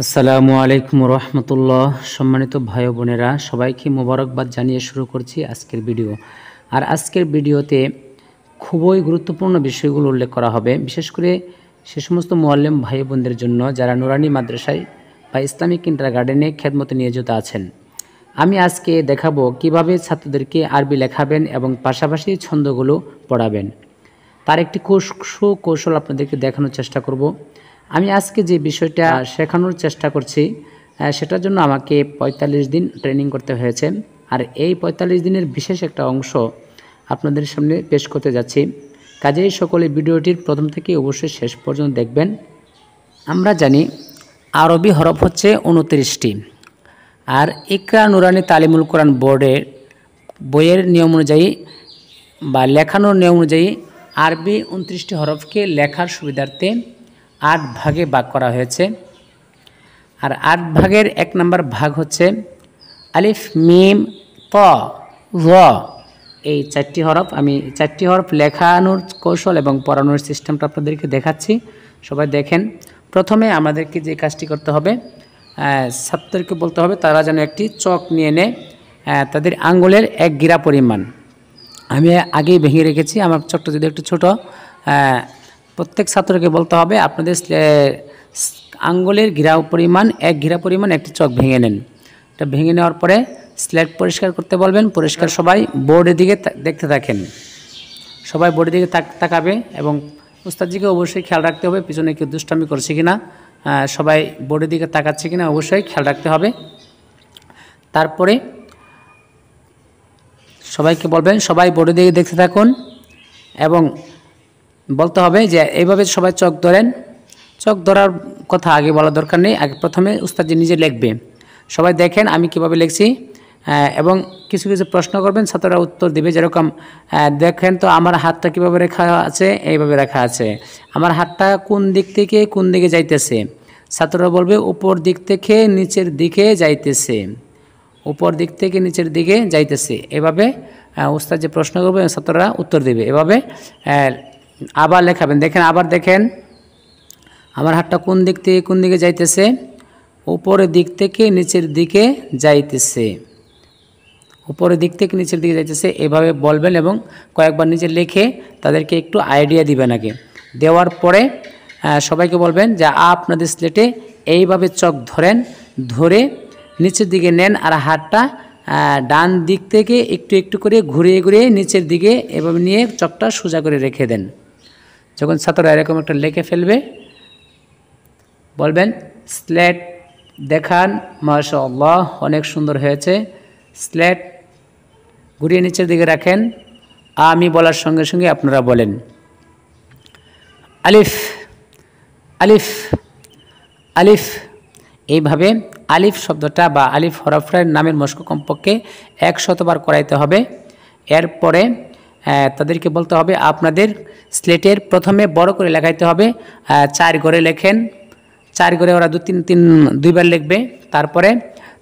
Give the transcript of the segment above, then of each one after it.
আসসালামু আলাইকুম রহমতুল্লাহ সম্মানিত ভাই বোনেরা সবাইকে মোবারকবাদ জানিয়ে শুরু করছি আজকের ভিডিও আর আজকের ভিডিওতে খুবই গুরুত্বপূর্ণ বিষয়গুলো উল্লেখ করা হবে বিশেষ করে সে সমস্ত মোয়াল্লেম ভাই বোনদের জন্য যারা নুরানি মাদ্রাসায় বা ইসলামিক ইন্টার গার্ডেনে খেদমতে নিয়োজিত আছেন আমি আজকে দেখাবো কিভাবে ছাত্রদেরকে আরবি লেখাবেন এবং পাশাপাশি ছন্দগুলো পড়াবেন তার একটি কৌশল আপনাদেরকে দেখানোর চেষ্টা করব আমি আজকে যে বিষয়টা শেখানোর চেষ্টা করছি সেটার জন্য আমাকে ৪৫ দিন ট্রেনিং করতে হয়েছে আর এই ৪৫ দিনের বিশেষ একটা অংশ আপনাদের সামনে পেশ করতে যাচ্ছি কাজেই সকলে ভিডিওটির প্রথম থেকে অবশ্যই শেষ পর্যন্ত দেখবেন আমরা জানি আরবি হরফ হচ্ছে উনত্রিশটি আর ইকরা নুরানি তালিমুল কোরআন বোর্ডের বইয়ের নিয়ম অনুযায়ী বা লেখানোর নিয়ম অনুযায়ী আরবি উনত্রিশটি হরফকে লেখার সুবিধার্থে আট ভাগে ভাগ করা হয়েছে আর আট ভাগের এক নম্বর ভাগ হচ্ছে আলিফ মিম প এই চারটি হরফ আমি চারটি হরফ লেখানোর কৌশল এবং পড়ানোর সিস্টেমটা আপনাদেরকে দেখাচ্ছি সবাই দেখেন প্রথমে আমাদেরকে যে কাজটি করতে হবে ছাত্রকে বলতে হবে তারা যেন একটি চক নিয়ে নেয় তাদের আঙ্গুলের এক গিরা পরিমাণ আমি আগেই ভেঙে রেখেছি আমার চকটা যদি একটু ছোটো প্রত্যেক ছাত্রকে বলতে হবে আপনাদের আঙ্গুলের ঘিরাও পরিমাণ এক ঘিরা পরিমাণ একটি চক ভেঙে নেন এটা ভেঙে নেওয়ার পরে স্লেট পরিষ্কার করতে বলবেন পরিষ্কার সবাই বোর্ডের দিকে দেখতে থাকেন সবাই বোর্ডের দিকে তাকাবে এবং উস্তাদজিকে অবশ্যই খেয়াল রাখতে হবে পিছনে কেউ দুষ্টামি করছে না সবাই বোর্ডের দিকে তাকাচ্ছে কি না অবশ্যই খেয়াল রাখতে হবে তারপরে সবাইকে বলবেন সবাই বোর্ডের দিকে দেখতে থাকুন এবং বলতে হবে যে এইভাবে সবাই চোখ ধরেন চোখ ধরার কথা আগে বলা দরকার নেই আগে প্রথমে উস্তাদজি নিজে লিখবে সবাই দেখেন আমি কিভাবে লিখছি এবং কিছু কিছু প্রশ্ন করবেন ছাত্ররা উত্তর দিবে যেরকম দেখেন তো আমার হাতটা কিভাবে রেখা আছে এইভাবে রাখা আছে আমার হাতটা কোন দিক থেকে কোন দিকে যাইতেছে ছাত্ররা বলবে উপর দিক থেকে নিচের দিকে যাইতেছে উপর দিক থেকে নিচের দিকে যাইতেছে এভাবে উস্তাদ যে প্রশ্ন করবে ছাত্ররা উত্তর দেবে এভাবে আবার লেখাবেন দেখেন আবার দেখেন আমার হাতটা কোন দিক থেকে কোন দিকে যাইতেছে উপরের দিক থেকে নিচের দিকে যাইতেছে উপরের দিক থেকে নিচের দিকে যাইতেছে এভাবে বলবেন এবং কয়েকবার নিচে লিখে তাদেরকে একটু আইডিয়া দিবেন আগে দেওয়ার পরে সবাইকে বলবেন যে আপনাদের স্লেটে এইভাবে চক ধরেন ধরে নিচের দিকে নেন আর হাতটা ডান দিক থেকে একটু একটু করে ঘুরিয়ে ঘুরিয়ে নিচের দিকে এভাবে নিয়ে চকটা সোজা করে রেখে দেন যখন ছাত্ররা এরকম একটা লেখে ফেলবে বলবেন স্লেট দেখান মাশাল্লাহ অনেক সুন্দর হয়েছে স্লেট ঘুরিয়ে নিচের দিকে রাখেন আমি বলার সঙ্গে সঙ্গে আপনারা বলেন আলিফ আলিফ আলিফ এইভাবে আলিফ শব্দটা বা আলিফ হরফরের নামের মস্ক কমপক্ষে একশতবার করাইতে হবে এরপরে তাদেরকে বলতে হবে আপনাদের স্লেটের প্রথমে বড় করে লেখাইতে হবে চার গড়ে লেখেন চার গড়ে ওরা দু তিন তিন দুইবার লিখবে তারপরে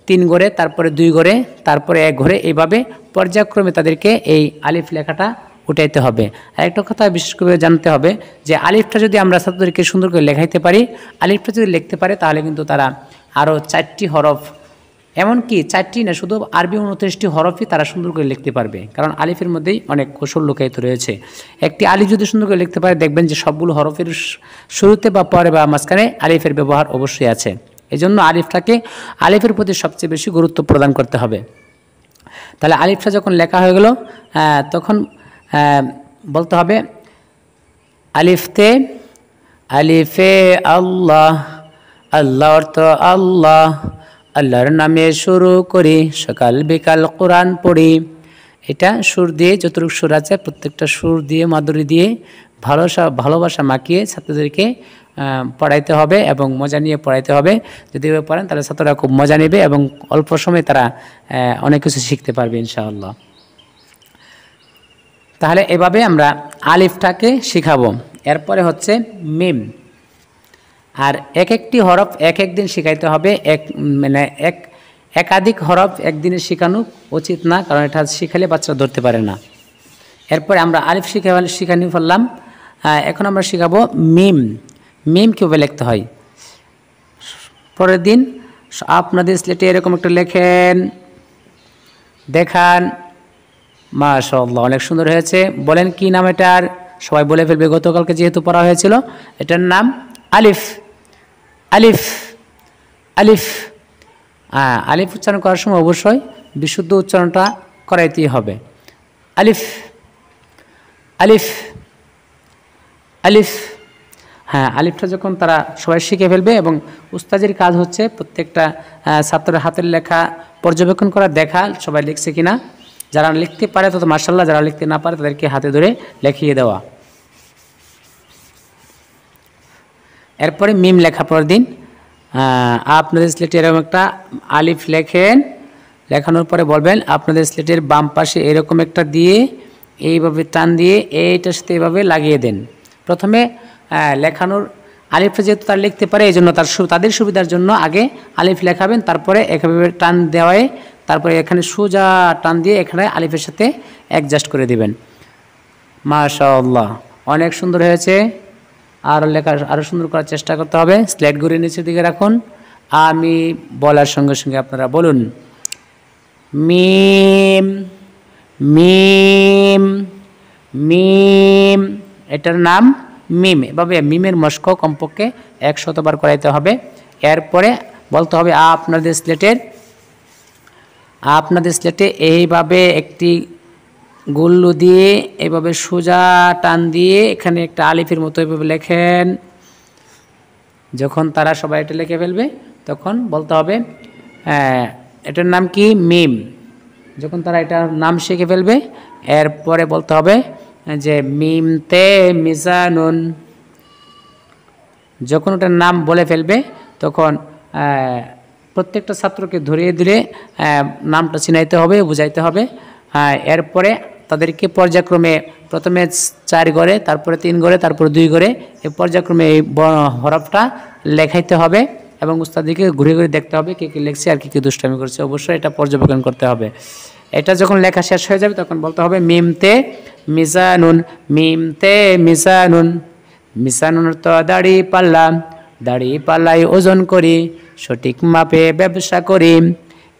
তিন গড়ে তারপরে দুই গড়ে তারপরে এক ঘরে এইভাবে পর্যায়ক্রমে তাদেরকে এই আলিফ লেখাটা উঠাইতে হবে আর একটা কথা বিশেষ করে জানতে হবে যে আলিফটা যদি আমরা ছাত্রদেরকে সুন্দর করে লেখাইতে পারি আলিফটা যদি লিখতে পারে তাহলে কিন্তু তারা আরও চারটি হরফ এমনকি চারটি না শুধু আরবি উনত্রিশটি হরফই তারা সুন্দর করে লিখতে পারবে কারণ আলিফের মধ্যেই অনেক কৌশল লুকায়িত রয়েছে একটি আলিফ যদি সুন্দর করে লিখতে পারে দেখবেন যে সবগুলো হরফের শুরুতে বা পরে বা মাঝখানে আলিফের ব্যবহার অবশ্যই আছে এজন্য আলিফটাকে আলিফের প্রতি সবচেয়ে বেশি গুরুত্ব প্রদান করতে হবে তাহলে আলিফটা যখন লেখা হয়ে গেল তখন বলতে হবে আলিফতে আলিফে আল্লাহ আল্লাহ অর্থ আল্লাহ আল্লাহর নামে শুরু করি সকাল বিকাল কোরআন পড়ি এটা সুর দিয়ে যতটুকু সুর আছে প্রত্যেকটা সুর দিয়ে মাদুরি দিয়ে ভালোবাসা ভালোবাসা মাখিয়ে ছাত্রদেরকে পড়াইতে হবে এবং মজা নিয়ে পড়াইতে হবে যদি পড়েন তাহলে ছাত্ররা খুব মজা নেবে এবং অল্প সময়ে তারা অনেক কিছু শিখতে পারবে ইনশাআল্লাহ তাহলে এভাবে আমরা আলিফটাকে শিখাবো এরপরে হচ্ছে মিম আর এক একটি হরফ এক একদিন শেখাইতে হবে এক মানে এক একাধিক হরফ একদিনে শেখানো উচিত না কারণ এটা শিখালে বাচ্চা ধরতে পারে না এরপরে আমরা আলিফ শিখে শিখানি ফেললাম এখন আমরা শেখাবো মিম মিম কীভাবে লিখতে হয় পরের দিন আপনাদের স্লেটে এরকম একটু লেখেন দেখান মাশাল্লাহ অনেক সুন্দর হয়েছে বলেন কি নাম এটার সবাই বলে ফেলবে গতকালকে যেহেতু পড়া হয়েছিল এটার নাম আলিফ আলিফ আলিফ হ্যাঁ আলিফ উচ্চারণ করার সময় অবশ্যই বিশুদ্ধ উচ্চারণটা করাইতেই হবে আলিফ আলিফ আলিফ হ্যাঁ আলিফটা যখন তারা সবাই শিখে ফেলবে এবং উস্তাজির কাজ হচ্ছে প্রত্যেকটা ছাত্রের হাতের লেখা পর্যবেক্ষণ করা দেখা সবাই লিখছে কিনা যারা লিখতে পারে তত মার্শাল্লাহ যারা লিখতে না পারে তাদেরকে হাতে ধরে লেখিয়ে দেওয়া এরপরে মিম লেখা পর দিন আপনাদের স্লেটে এরকম একটা আলিফ লেখেন লেখানোর পরে বলবেন আপনাদের স্লেটের বাম পাশে এরকম একটা দিয়ে এইভাবে টান দিয়ে এইটার সাথে এইভাবে লাগিয়ে দেন প্রথমে লেখানোর আলিফে যেহেতু তার লিখতে পারে এই জন্য তার তাদের সুবিধার জন্য আগে আলিফ লেখাবেন তারপরে এভাবে টান দেওয়ায় তারপরে এখানে সোজা টান দিয়ে এখানে আলিফের সাথে অ্যাডজাস্ট করে দেবেন মাশাল্লাহ অনেক সুন্দর হয়েছে আরও লেখা আরও সুন্দর করার চেষ্টা করতে হবে স্লেট ঘুরে নিচের দিকে রাখুন আমি বলার সঙ্গে সঙ্গে আপনারা বলুন মিম মিম মিম এটার নাম মিম এভাবে মিমের মস্ক কমপক্ষে এক শতবার করাইতে হবে এরপরে বলতে হবে আপনাদের স্লেটের আপনাদের স্লেটে এইভাবে একটি গুল্লু দিয়ে এভাবে সোজা টান দিয়ে এখানে একটা আলিফের মতো এভাবে লেখেন যখন তারা সবাই এটা লিখে ফেলবে তখন বলতে হবে হ্যাঁ, এটার নাম কি মিম যখন তারা এটার নাম শিখে ফেলবে এরপরে বলতে হবে যে মিম তে মিজানুন যখন ওটার নাম বলে ফেলবে তখন প্রত্যেকটা ছাত্রকে ধরিয়ে দিলে নামটা চিনাইতে হবে বুঝাইতে হবে এরপরে তাদেরকে পর্যায়ক্রমে প্রথমে চার গড়ে তারপরে তিন গড়ে তারপরে দুই গড়ে এই পর্যায়ক্রমে এই হরফটা লেখাইতে হবে এবং উস্তাদিকে ঘুরে ঘুরে দেখতে হবে কে কী লেখছে আর কী কী দুষ্টামি করছে অবশ্যই এটা পর্যবেক্ষণ করতে হবে এটা যখন লেখা শেষ হয়ে যাবে তখন বলতে হবে মিমতে মিজানুন মিমতে মিজানুন মিজানুন তো দাড়ি পাল্লাম দাড়ি পাল্লাই ওজন করি সঠিক মাপে ব্যবসা করি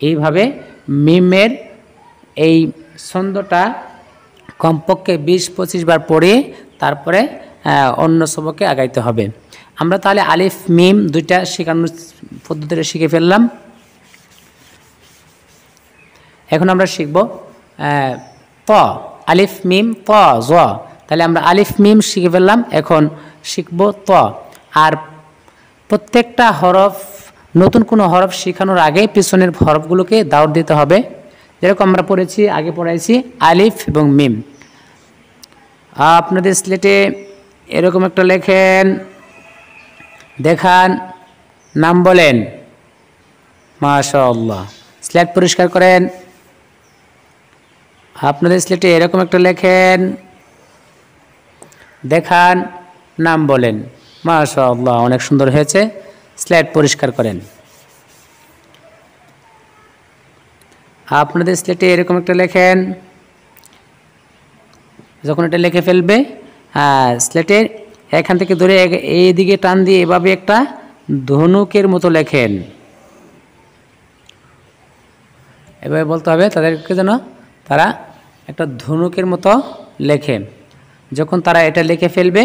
এইভাবে মিমের এই ছন্দটা কমপক্ষে বিশ পঁচিশ বার পড়ে তারপরে অন্য সবকে আগাইতে হবে আমরা তাহলে আলিফ মিম দুইটা শেখানোর পদ্ধতিটা শিখে ফেললাম এখন আমরা শিখব ত আলিফ মিম ত জ তাহলে আমরা আলিফ মিম শিখে ফেললাম এখন শিখব ত আর প্রত্যেকটা হরফ নতুন কোনো হরফ শেখানোর আগে পিছনের হরফগুলোকে দাওয়াত দিতে হবে যেরকম আমরা পড়েছি আগে পড়াইছি আলিফ এবং মিম আপনাদের স্লেটে এরকম একটা লেখেন দেখান নাম বলেন মাশাল্লাহ স্লেট পরিষ্কার করেন আপনাদের স্লেটে এরকম একটা লেখেন দেখান নাম বলেন মাশাল্লাহ অনেক সুন্দর হয়েছে স্লেট পরিষ্কার করেন আপনাদের স্লেটে এরকম একটা লেখেন যখন এটা লেখে ফেলবে হ্যাঁ, স্লেটে এখান থেকে ধরে এইদিকে টান দিয়ে এভাবে একটা ধনুকের মতো লেখেন এভাবে বলতে হবে তাদেরকে যেন তারা একটা ধনুকের মতো লেখে যখন তারা এটা লিখে ফেলবে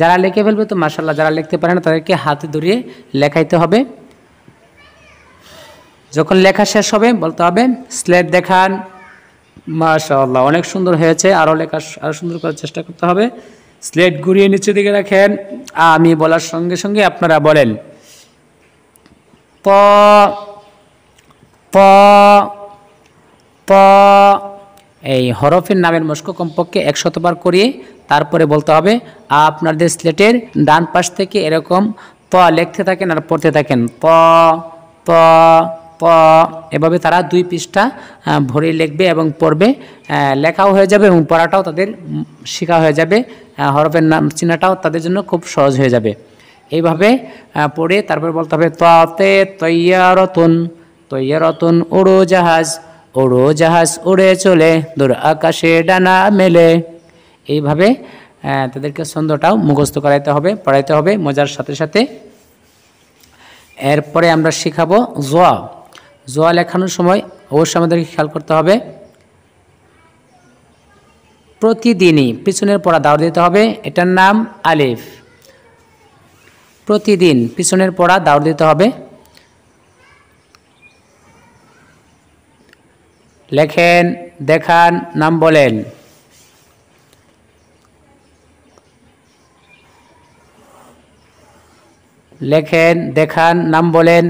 যারা লিখে ফেলবে তো মাসাল্লাহ যারা লিখতে পারে না তাদেরকে হাতে ধরিয়ে লেখাইতে হবে যখন লেখা শেষ হবে বলতে হবে স্লেট দেখান মাশাল্লাহ অনেক সুন্দর হয়েছে আরও লেখা আরও সুন্দর করার চেষ্টা করতে হবে স্লেট ঘুরিয়ে নিচে দিকে রাখেন আমি বলার সঙ্গে সঙ্গে আপনারা বলেন প প প এই হরফের নামের মস্ক কমপক্ষে একশতবার করিয়ে তারপরে বলতে হবে আপনাদের স্লেটের ডান পাশ থেকে এরকম প লিখতে থাকেন আর পড়তে থাকেন প প প এভাবে তারা দুই পৃষ্ঠা ভরে লিখবে এবং পড়বে লেখাও হয়ে যাবে এবং পড়াটাও তাদের শেখা হয়ে যাবে হরফের নাম চিনাটাও তাদের জন্য খুব সহজ হয়ে যাবে এইভাবে পড়ে তারপরে বলতে হবে তে তৈয়ারতন তৈয়ারতন ওড়ো জাহাজ ওড়ো জাহাজ উড়ে চলে দূর আকাশে ডানা মেলে এইভাবে তাদেরকে ছন্দটাও মুখস্থ করাইতে হবে পড়াইতে হবে মজার সাথে সাথে এরপরে আমরা শিখাবো জোয়া জোয়া লেখানোর সময় অবশ্যই আমাদেরকে খেয়াল করতে হবে প্রতিদিনই পিছনের পড়া দাওয়াত দিতে হবে এটার নাম আলিফ প্রতিদিন পিছনের পড়া দাওয়াত দিতে হবে লেখেন দেখান নাম বলেন লেখেন দেখান নাম বলেন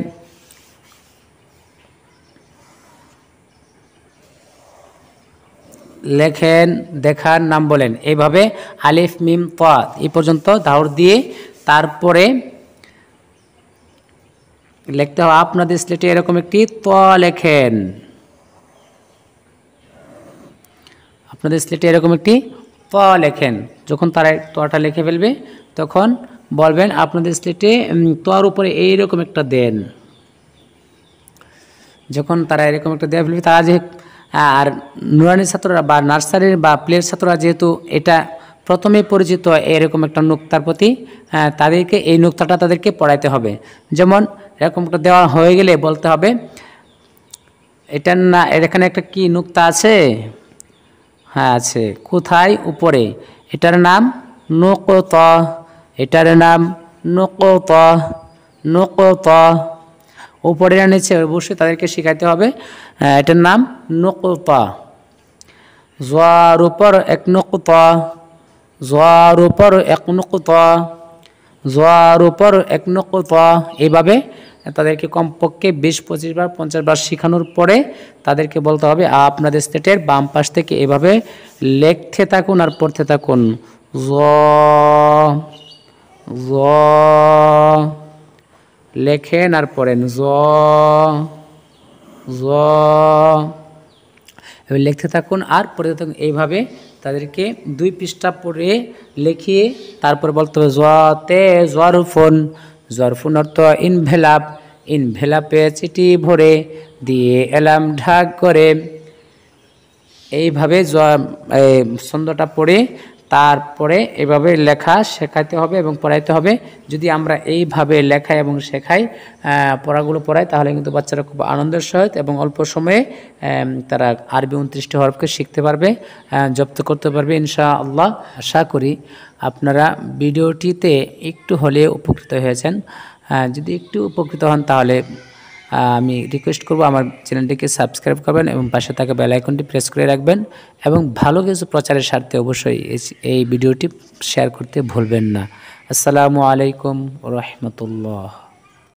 লেখেন দেখার নাম বলেন এইভাবে আলিফ মিম তাত এই পর্যন্ত দাউর দিয়ে তারপরে লিখতে হবে আপনাদের স্লেটে এরকম একটি ত লেখেন আপনাদের স্লেটে এরকম একটি ত লেখেন যখন তারা তটা লিখে ফেলবে তখন বলবেন আপনাদের স্লেটে তোয়ার উপরে এইরকম একটা দেন যখন তারা এরকম একটা দেয়া ফেলবে তারা যে আর নুরানি ছাত্ররা বা নার্সারির বা প্লের ছাত্ররা যেহেতু এটা প্রথমে পরিচিত এরকম একটা নোক্তার প্রতি তাদেরকে এই নোক্তাটা তাদেরকে পড়াইতে হবে যেমন এরকমটা দেওয়া হয়ে গেলে বলতে হবে এটার না এখানে একটা কি নোক্তা আছে হ্যাঁ আছে কোথায় উপরে এটার নাম নোকত এটার নাম নোকত নোকত ওপরে নিচে অবশ্যই তাদেরকে শেখাইতে হবে এটার নাম নকতা জোয়ার উপর এক নকতা জোয়ার উপর এক নকতা জোয়ার উপর এক নকতা এইভাবে তাদেরকে কমপক্ষে বিশ পঁচিশ বার পঞ্চাশ বার শেখানোর পরে তাদেরকে বলতে হবে আপনাদের স্টেটের বাম পাশ থেকে এভাবে লেখতে থাকুন আর পড়তে থাকুন জ জ লেখেন আর পড়েন জ জ লিখতে থাকুন আর পড়তে থাকুন এইভাবে তাদেরকে দুই পৃষ্ঠা পড়ে লিখিয়ে তারপর বলতে হবে জতে জর ফোন অর্থ ইনভেলাপ ইনভেলাপে চিঠি ভরে দিয়ে এলাম ঢাক করে এইভাবে ছন্দটা পড়ে তারপরে এভাবে লেখা শেখাতে হবে এবং পড়াইতে হবে যদি আমরা এইভাবে লেখাই এবং শেখাই পড়াগুলো পড়াই তাহলে কিন্তু বাচ্চারা খুব আনন্দের সহিত এবং অল্প সময়ে তারা আরবি উনত্রিশটি হরফকে শিখতে পারবে জব্দ করতে পারবে ইনশা আল্লাহ আশা করি আপনারা ভিডিওটিতে একটু হলে উপকৃত হয়েছেন যদি একটু উপকৃত হন তাহলে আমি রিকোয়েস্ট করব আমার চ্যানেলটিকে সাবস্ক্রাইব করবেন এবং পাশে থাকা বেল আইকনটি প্রেস করে রাখবেন এবং ভালো কিছু প্রচারের স্বার্থে অবশ্যই এই ভিডিওটি শেয়ার করতে ভুলবেন না আসসালামু আলাইকুম রহমতুল্লাহ